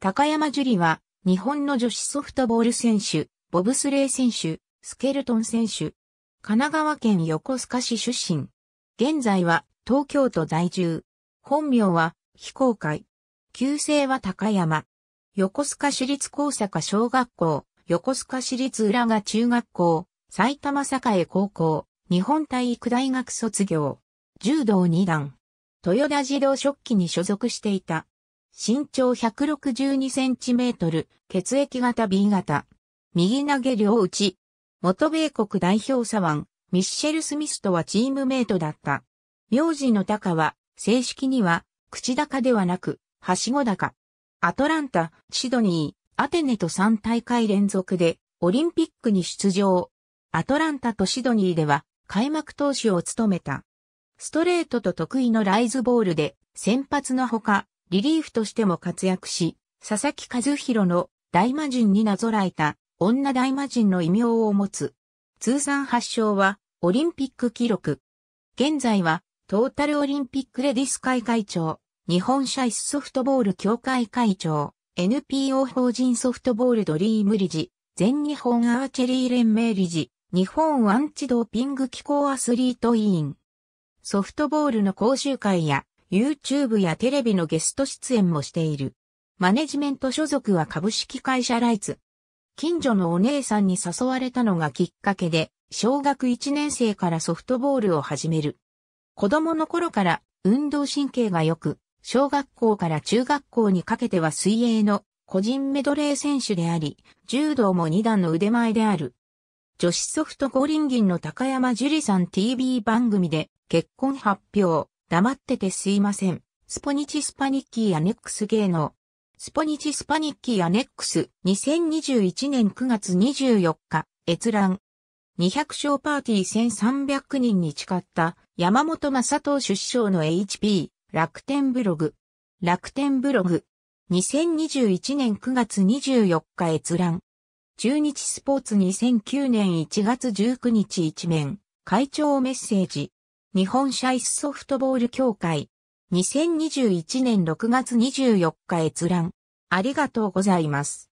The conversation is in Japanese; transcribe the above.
高山樹里は、日本の女子ソフトボール選手、ボブスレー選手、スケルトン選手。神奈川県横須賀市出身。現在は、東京都在住。本名は、非公開。旧姓は高山。横須賀市立高坂小学校、横須賀市立浦賀中学校、埼玉栄高校、日本体育大学卒業。柔道二段。豊田児童食器に所属していた。身長162センチメートル、血液型 B 型。右投げ両打ち。元米国代表左腕、ミッシェル・スミスとはチームメイトだった。名字の高は、正式には、口高ではなく、はしご高。アトランタ、シドニー、アテネと3大会連続で、オリンピックに出場。アトランタとシドニーでは、開幕投手を務めた。ストレートと得意のライズボールで、先発のほか、リリーフとしても活躍し、佐々木和弘の大魔人になぞらえた女大魔人の異名を持つ。通算発祥はオリンピック記録。現在はトータルオリンピックレディス会会長、日本シャイスソフトボール協会会長、NPO 法人ソフトボールドリーム理事、全日本アーチェリー連盟理事、日本アンチドーピング機構アスリート委員。ソフトボールの講習会や YouTube やテレビのゲスト出演もしている。マネジメント所属は株式会社ライツ。近所のお姉さんに誘われたのがきっかけで、小学1年生からソフトボールを始める。子供の頃から運動神経が良く、小学校から中学校にかけては水泳の個人メドレー選手であり、柔道も2段の腕前である。女子ソフト五輪銀の高山樹里さん TV 番組で結婚発表。黙っててすいません。スポニチスパニッキーアネックス芸能。スポニチスパニッキーアネックス2021年9月24日、閲覧。200勝パーティー1300人に誓った山本正藤出生の HP 楽天ブログ。楽天ブログ。2021年9月24日閲覧。中日スポーツ2009年1月19日一面、会長メッセージ。日本シャイスソフトボール協会。2021年6月24日閲覧。ありがとうございます。